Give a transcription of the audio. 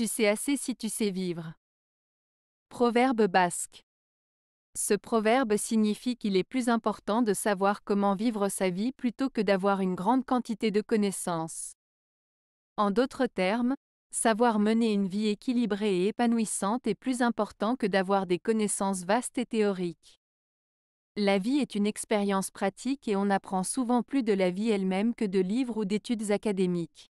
Tu sais assez si tu sais vivre. Proverbe basque. Ce proverbe signifie qu'il est plus important de savoir comment vivre sa vie plutôt que d'avoir une grande quantité de connaissances. En d'autres termes, savoir mener une vie équilibrée et épanouissante est plus important que d'avoir des connaissances vastes et théoriques. La vie est une expérience pratique et on apprend souvent plus de la vie elle-même que de livres ou d'études académiques.